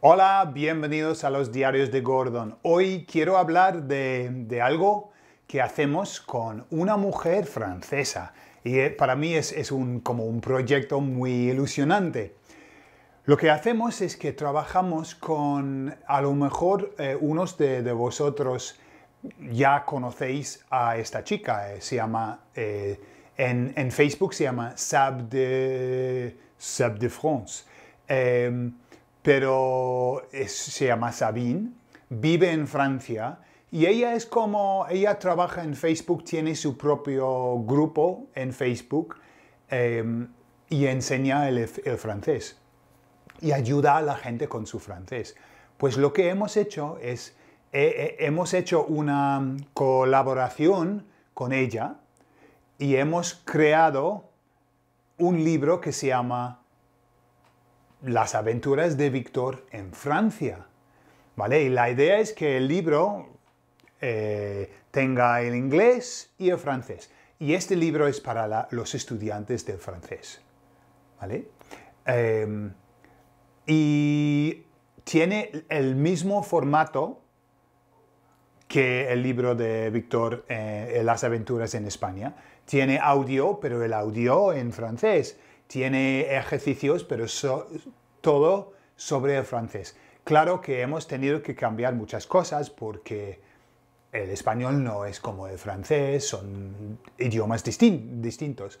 Hola, bienvenidos a los diarios de Gordon. Hoy quiero hablar de, algo que hacemos con una mujer francesa y eh, para mí es, un, como un proyecto muy ilusionante. Lo que hacemos es que trabajamos con, a lo mejor eh, unos de, vosotros ya conocéis a esta chica, eh, se llama, en, en, Facebook se llama Sab de, Sab de France. Em, pero se llama Sabine, vive en Francia y ella es como, ella trabaja en Facebook, tiene su propio grupo en Facebook em, y enseña el, francés y ayuda a la gente con su francés. Pues lo que hemos hecho es, hemos hecho una colaboración con ella y hemos creado un libro que se llama las aventuras de Víctor en Francia. ¿Vale? Y la idea es que el libro eh, tenga el inglés y el francés. Y este libro es para los estudiantes del francés. ¿Vale? Em, y tiene el mismo formato que el libro de Víctor eh, Las aventuras en España. Tiene audio, pero el audio en francés tiene ejercicios, pero todo sobre el francés. Claro que hemos tenido que cambiar muchas cosas porque el español no es como el francés, son idiomas distintos,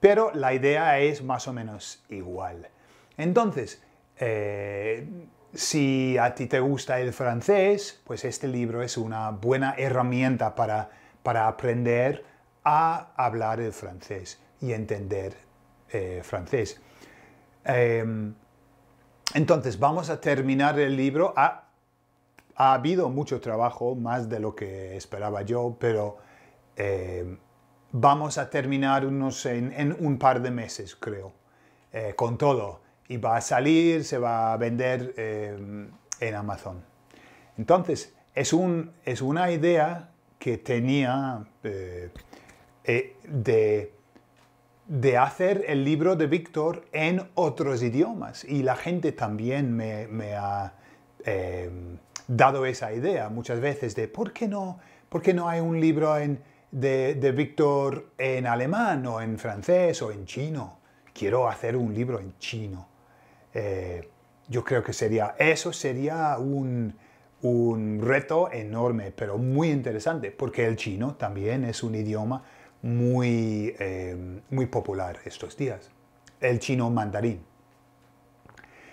pero la idea es más o menos igual. Entonces, eh, si a ti te gusta el francés, pues este libro es una buena herramienta para, para aprender a hablar el francés y entender eh, francés. Em, entonces, vamos a terminar el libro. Ha, habido mucho trabajo, más de lo que esperaba yo, pero em, vamos a terminar unos, en, un par de meses, creo, eh, con todo. Y va a salir, se va a vender em, en Amazon. Entonces, es, un, es una idea que tenía eh, de de hacer el libro de Víctor en otros idiomas. Y la gente también me, ha em, dado esa idea muchas veces de ¿por qué no, por qué no hay un libro de, Víctor en alemán o en francés o en chino? Quiero hacer un libro en chino. Eh, yo creo que sería, eso sería un reto enorme, pero muy interesante, porque el chino también es un idioma muy, eh, muy popular estos días, el chino mandarín.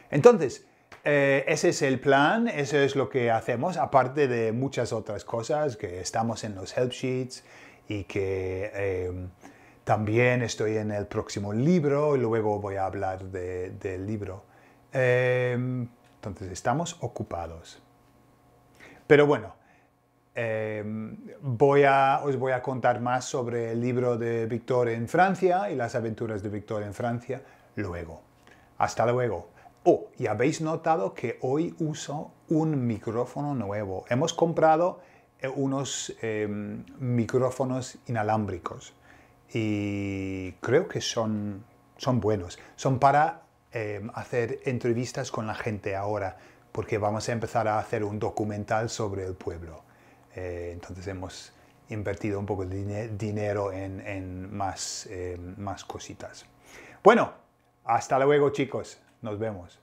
Entonces, eh, ese es el plan, eso es lo que hacemos, aparte de muchas otras cosas que estamos en los help sheets y que eh, también estoy en el próximo libro y luego voy a hablar del libro. entonces, estamos ocupados. Pero bueno, Em, voy a, os voy a contar más sobre el libro de Víctor en Francia y las aventuras de Víctor en Francia luego. Hasta luego. Oh, y habéis notado que hoy uso un micrófono nuevo. Hemos comprado eh, unos em, micrófonos inalámbricos y creo que son, son buenos. Son para em, hacer entrevistas con la gente ahora, porque vamos a empezar a hacer un documental sobre el pueblo. Eh, entonces hemos invertido un poco de dinero en, eh, más cositas. Bueno, hasta luego chicos, nos vemos.